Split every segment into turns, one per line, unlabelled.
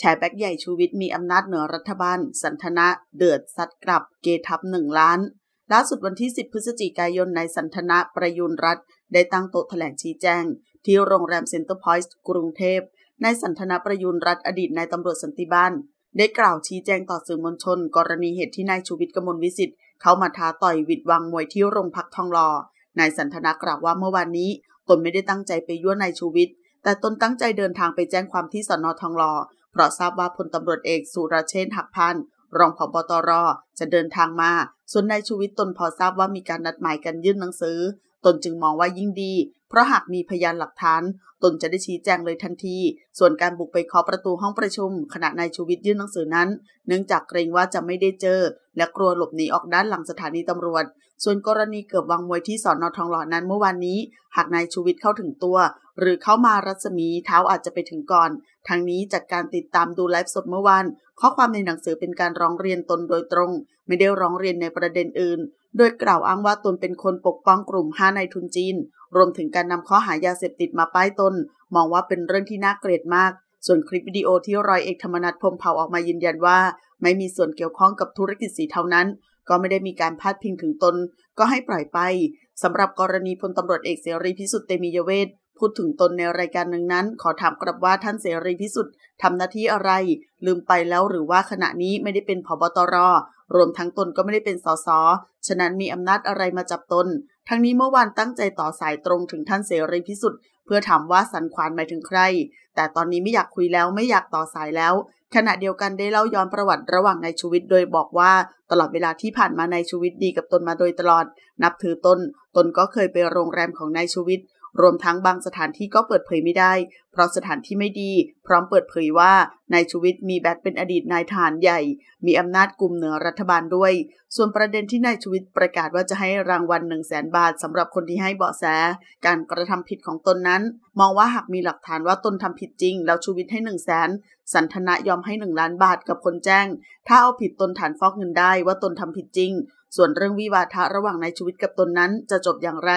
แชร์แบ็กใหญ่ชูวิทย์มีอำนาจเหนือรัฐบาล สันทนะเดือดซัดกลับเกทับหนึ่งล้าน ล่าสุดวันที่ 10 พฤศจิกายนในสันทนะประยุนรัฐ ได้ตั้งโต๊ะแถลงชี้แจงที่โรงแรมเซ็นเตอร์พอยต์กรุงเทพนายสันทนาประยุนรัฐอดีตนายตำรวจสันติบาลได้กล่าวชี้แจงต่อสื่อมวลชน กรณีเหตุที่นายชูวิทย์กมลวิสิทธิ์เข้ามาท้าต่อยวิดวังมวยที่โรงพักทองหล่อ นายสันทนากล่าวว่าเมื่อวานนี้ตนไม่ได้ตั้งใจไปยั่วนายชูวิทย์แต่ตนตั้งใจเดินทางไปแจ้งความที่สอนอทองหล่อเพราะทราบว่าพลตำรวจเอกสุรเชษฐ์หักพันรองผบตรจะเดินทางมา ส่วนนายชูวิทย์ตนพอทราบว่ามีการนัดหมายกันยื่นหนังสือ ตนจึงมองว่ายิ่งดี เพราะหากมีพยานหลักฐาน ตนจะได้ชี้แจงเลยทันทีส่วนการบุกไปเคาะประตูห้องประชุม ขณะนายชูวิทย์ยื่นหนังสือนั้น เนื่องจากเกรงว่าจะไม่ได้เจอ และกลัวหลบหนีออกด้านหลังสถานีตำรวจ ส่วนกรณีเกือบวางมวยที่สอนอทองหล่อนั้นเมื่อวานนี้ หากนายชูวิทย์เข้าถึงตัวหรือเข้ามารัศมีเท้าอาจจะไปถึงก่อน ทางนี้จากการติดตามดูไลฟ์สดเมื่อวานข้อความในหนังสือเป็นการร้องเรียนตนโดยตรง ไม่ได้ร้องเรียนในประเด็นอื่น โดยกล่าวอ้างว่าตนเป็นคนปกป้องกลุ่มหนายทุนจีน รวมถึงการนำข้อหายาเสพติดมาป้ายตน มองว่าเป็นเรื่องที่น่าเกลียดมาก ส่วนคลิปวิดีโอที่รอยเอกธรรมนัฐพมเผาออกมายืนยันว่า ไม่มีส่วนเกี่ยวข้องกับธุรกิจสีเทานั้น ก็ไม่ได้มีการพาดพิงถึงตน ก็ให้ปล่อยไปสำหรับกรณีพลตำรวจเอกเสรีพิสุทธิ์เตมียเวทพูดถึงตนในรายการหนึ่งนั้น ขอถามกลับว่าท่านเสรีพิสุทธิ์ทำหน้าที่อะไร ลืมไปแล้วหรือว่าขณะนี้ไม่ได้เป็นผบตรรวมทั้งตนก็ไม่ได้เป็นสสฉะนั้นมีอำนาจอะไรมาจับตนทั้งนี้เมื่อวานตั้งใจต่อสายตรงถึงท่านเสรีพิสุทธิ์ เพื่อถามว่าสันควานหมายถึงใคร แต่ตอนนี้ไม่อยากคุยแล้วไม่อยากต่อสายแล้ว ขณะเดียวกันได้เล่าย้อนประวัติระหว่างนายชูวิทย์โดยบอกว่าตลอดเวลาที่ผ่านมานายชูวิทย์ดีกับตนมาโดยตลอด นับถือตนตนก็เคยไปโรงแรมของนายชูวิทย์รวมทั้งบางสถานที่ก็เปิดเผยไม่ได้ เพราะสถานที่ไม่ดีร้อมเปิดเผยว่านายชูวิทย์มีแบ็คเป็นอดีตนายทหารใหญ่ มีอำนาจกลุ่มเหนือรัฐบาลด้วย ส่วนประเด็นที่นายชูวิทย์ประกาศว่าจะให้รางวัลหนึ่งแสนบาทสำหรับคนที่ให้เบาะแส การกระทำผิดของตนนั้น มองว่าหากมีหลักฐานว่าตนทำผิดจริง แล้วชูวิทย์ให้หนึ่งแสนสันทนายอมให้หนึ่งล้านบาทกับคนแจ้ง ถ้าเอาผิดตนฐานฟอกเงินได้ว่าตนทำผิดจริง ส่วนเรื่องวิวาทะระหว่างนายชูวิทย์กับตนนั้นจะจบอย่างไร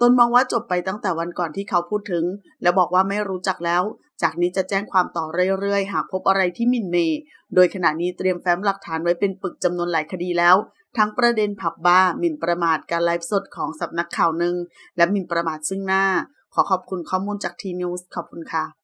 ตนมองว่าจบไปตั้งแต่วันก่อนที่เขาพูดถึง และบอกว่าไม่รู้จักแล้วจากนี้จะแจ้งความต่อเรื่อยๆ หากพบอะไรที่มินเมย์ โดยขณะนี้เตรียมแฟ้มหลักฐานไว้เป็นปึกจำนวนหลายคดีแล้ว ทั้งประเด็นผับบ้าหมิ่นประมาทการไลฟ์สดของสับนักข่าวหนึ่งและหมิ่นประมาทซึ่งหน้า ขอขอบคุณข้อมูลจากทีนิวส์ขอบคุณค่ะ